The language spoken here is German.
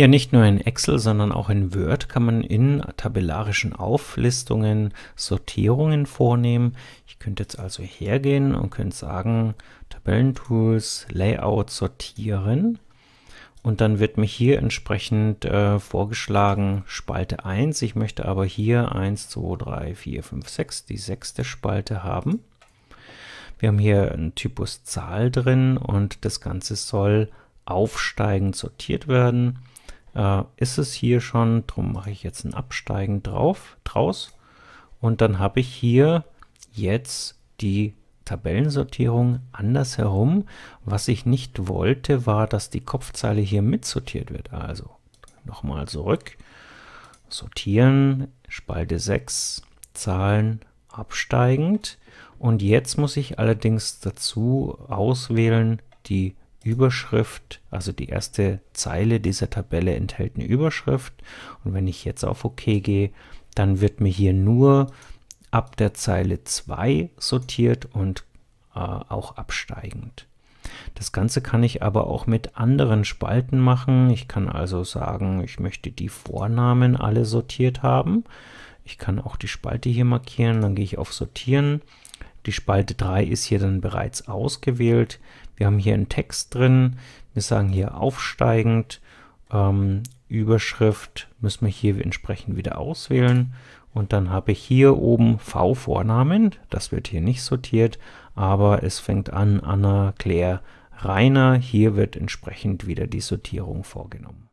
Ja, nicht nur in Excel, sondern auch in Word kann man in tabellarischen Auflistungen Sortierungen vornehmen. Ich könnte jetzt also hergehen und könnte sagen, Tabellentools, Layout sortieren. Und dann wird mir hier entsprechend äh, vorgeschlagen Spalte 1. Ich möchte aber hier 1, 2, 3, 4, 5, 6, die sechste Spalte haben. Wir haben hier einen Typus Zahl drin und das Ganze soll aufsteigend sortiert werden äh, ist es hier schon, darum mache ich jetzt ein Absteigen drauf, draus. Und dann habe ich hier jetzt die Tabellensortierung andersherum. Was ich nicht wollte, war, dass die Kopfzeile hier mitsortiert wird. Also nochmal zurück, sortieren, Spalte 6, Zahlen absteigend. Und jetzt muss ich allerdings dazu auswählen die Überschrift, also die erste Zeile dieser Tabelle enthält eine Überschrift und wenn ich jetzt auf OK gehe, dann wird mir hier nur ab der Zeile 2 sortiert und äh, auch absteigend. Das Ganze kann ich aber auch mit anderen Spalten machen. Ich kann also sagen, ich möchte die Vornamen alle sortiert haben. Ich kann auch die Spalte hier markieren, dann gehe ich auf Sortieren. Die Spalte 3 ist hier dann bereits ausgewählt. Wir haben hier einen Text drin. Wir sagen hier aufsteigend. Ähm, Überschrift müssen wir hier entsprechend wieder auswählen. Und dann habe ich hier oben V-Vornamen. Das wird hier nicht sortiert, aber es fängt an Anna, Claire, Rainer. Hier wird entsprechend wieder die Sortierung vorgenommen.